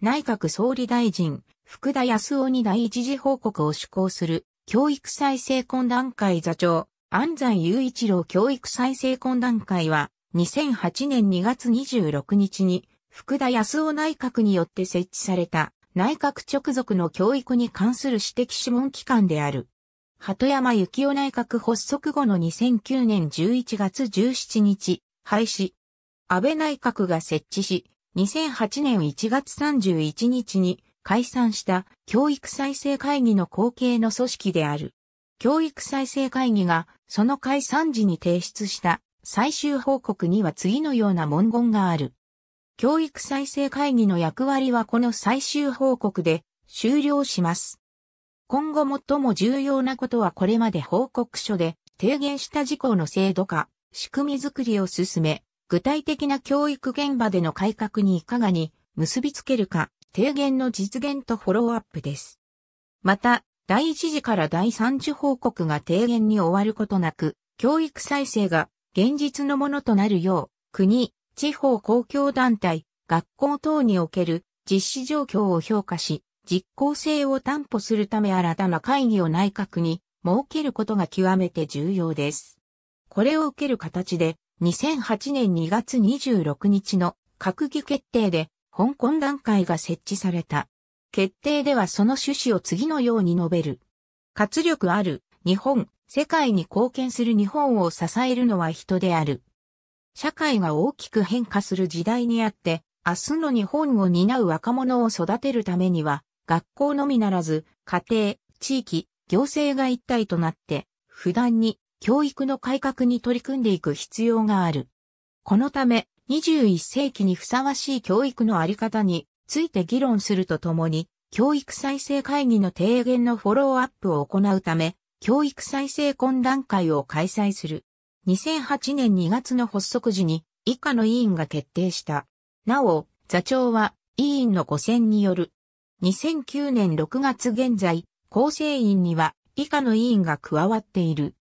内閣総理大臣、福田康夫に第一次報告を施行する、教育再生懇談会座長、安西雄一郎教育再生懇談会は、2008年2月26日に、福田康夫内閣によって設置された、内閣直属の教育に関する指摘諮問機関である。鳩山幸夫内閣発足後の2009年11月17日、廃止。安倍内閣が設置し、2008年1月31日に解散した教育再生会議の後継の組織である。教育再生会議がその解散時に提出した最終報告には次のような文言がある。教育再生会議の役割はこの最終報告で終了します。今後最も重要なことはこれまで報告書で提言した事項の制度化、仕組みづくりを進め、具体的な教育現場での改革にいかがに結びつけるか、提言の実現とフォローアップです。また、第1次から第3次報告が提言に終わることなく、教育再生が現実のものとなるよう、国、地方公共団体、学校等における実施状況を評価し、実効性を担保するため新たな会議を内閣に設けることが極めて重要です。これを受ける形で、2008年2月26日の閣議決定で香港団会が設置された。決定ではその趣旨を次のように述べる。活力ある日本、世界に貢献する日本を支えるのは人である。社会が大きく変化する時代にあって、明日の日本を担う若者を育てるためには、学校のみならず、家庭、地域、行政が一体となって、不断に教育の改革に取り組んでいく必要がある。このため、21世紀にふさわしい教育のあり方について議論するとともに、教育再生会議の提言のフォローアップを行うため、教育再生懇談会を開催する。2008年2月の発足時に以下の委員が決定した。なお、座長は委員の5選による。2009年6月現在、構成員には以下の委員が加わっている。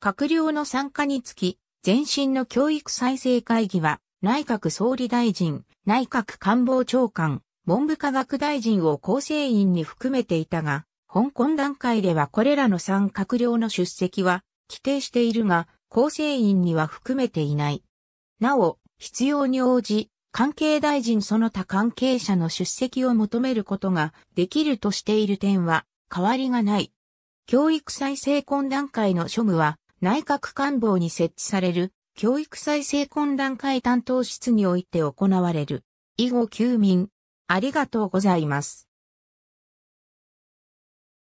閣僚の参加につき、前身の教育再生会議は、内閣総理大臣、内閣官房長官、文部科学大臣を構成員に含めていたが、香港段階ではこれらの3閣僚の出席は規定しているが、構成員には含めていない。なお、必要に応じ、関係大臣その他関係者の出席を求めることができるとしている点は変わりがない。教育再生懇談会の処務は内閣官房に設置される教育再生懇談会担当室において行われる。以後休眠。ありがとうございます。